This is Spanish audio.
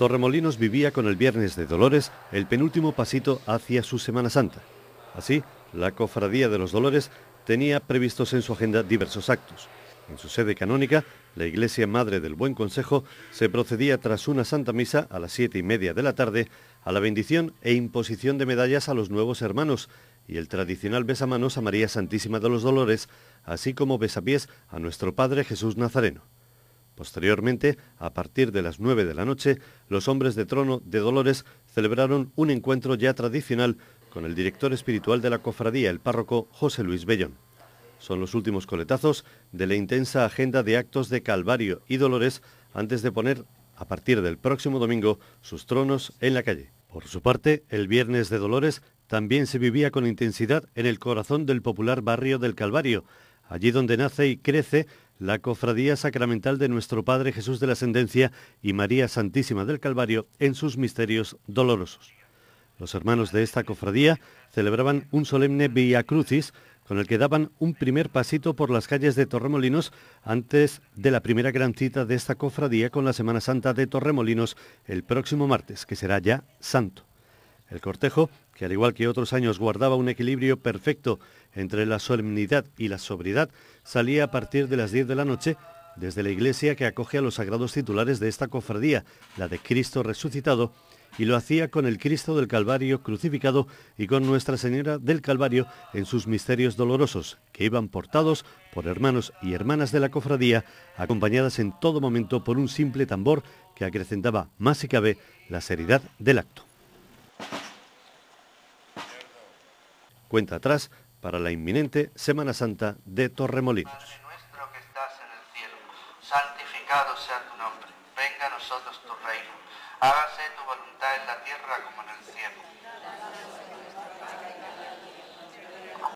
Torremolinos vivía con el Viernes de Dolores el penúltimo pasito hacia su Semana Santa. Así, la Cofradía de los Dolores tenía previstos en su agenda diversos actos. En su sede canónica, la Iglesia Madre del Buen Consejo, se procedía tras una Santa Misa a las siete y media de la tarde a la bendición e imposición de medallas a los nuevos hermanos y el tradicional besamanos a María Santísima de los Dolores, así como besapiés a nuestro Padre Jesús Nazareno. Posteriormente, a partir de las 9 de la noche, los hombres de trono de Dolores celebraron un encuentro ya tradicional con el director espiritual de la cofradía, el párroco José Luis Bellón. Son los últimos coletazos de la intensa agenda de actos de Calvario y Dolores antes de poner, a partir del próximo domingo, sus tronos en la calle. Por su parte, el Viernes de Dolores también se vivía con intensidad en el corazón del popular barrio del Calvario, allí donde nace y crece la Cofradía Sacramental de nuestro Padre Jesús de la Ascendencia y María Santísima del Calvario en sus misterios dolorosos. Los hermanos de esta cofradía celebraban un solemne Via Crucis con el que daban un primer pasito por las calles de Torremolinos antes de la primera gran cita de esta cofradía con la Semana Santa de Torremolinos el próximo martes, que será ya santo. El cortejo, que al igual que otros años guardaba un equilibrio perfecto entre la solemnidad y la sobriedad, salía a partir de las 10 de la noche desde la iglesia que acoge a los sagrados titulares de esta cofradía, la de Cristo resucitado, y lo hacía con el Cristo del Calvario crucificado y con Nuestra Señora del Calvario en sus misterios dolorosos, que iban portados por hermanos y hermanas de la cofradía, acompañadas en todo momento por un simple tambor que acrecentaba más si cabe la seriedad del acto. cuenta atrás para la inminente Semana Santa de Torremolinos. Padre nuestro que estás en el cielo, santificado sea tu nombre, venga a nosotros tu reino, hágase tu voluntad en la tierra como en el cielo.